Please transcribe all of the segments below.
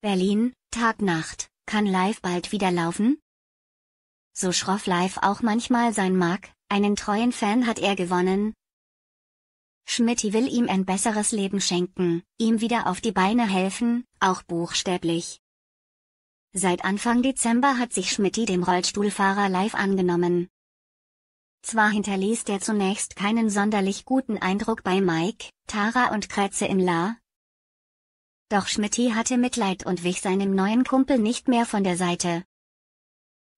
Berlin, Tag-Nacht, kann live bald wieder laufen? So schroff live auch manchmal sein mag, einen treuen Fan hat er gewonnen. Schmidti will ihm ein besseres Leben schenken, ihm wieder auf die Beine helfen, auch buchstäblich. Seit Anfang Dezember hat sich Schmidti dem Rollstuhlfahrer live angenommen, zwar hinterließ der zunächst keinen sonderlich guten Eindruck bei Mike, Tara und Kretze im La. Doch Schmitty hatte Mitleid und wich seinem neuen Kumpel nicht mehr von der Seite.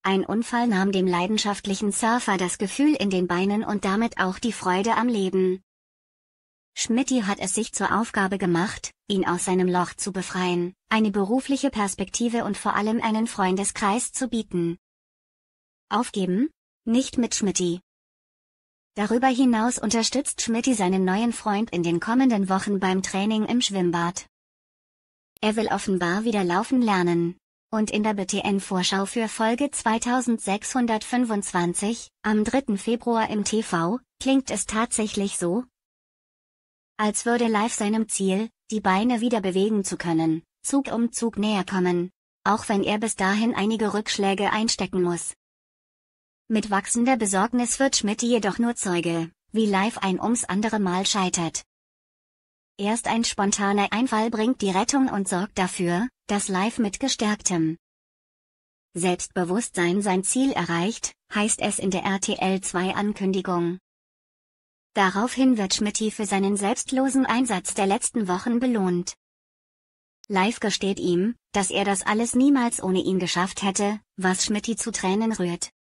Ein Unfall nahm dem leidenschaftlichen Surfer das Gefühl in den Beinen und damit auch die Freude am Leben. Schmitty hat es sich zur Aufgabe gemacht, ihn aus seinem Loch zu befreien, eine berufliche Perspektive und vor allem einen Freundeskreis zu bieten. Aufgeben? Nicht mit Schmitty. Darüber hinaus unterstützt Schmidti seinen neuen Freund in den kommenden Wochen beim Training im Schwimmbad. Er will offenbar wieder laufen lernen. Und in der BTN-Vorschau für Folge 2625, am 3. Februar im TV, klingt es tatsächlich so, als würde live seinem Ziel, die Beine wieder bewegen zu können, Zug um Zug näher kommen, auch wenn er bis dahin einige Rückschläge einstecken muss. Mit wachsender Besorgnis wird Schmidt jedoch nur Zeuge, wie live ein ums andere Mal scheitert. Erst ein spontaner Einfall bringt die Rettung und sorgt dafür, dass live mit gestärktem Selbstbewusstsein sein Ziel erreicht, heißt es in der RTL 2 Ankündigung. Daraufhin wird Schmidti für seinen selbstlosen Einsatz der letzten Wochen belohnt. Live gesteht ihm, dass er das alles niemals ohne ihn geschafft hätte, was Schmidti zu Tränen rührt.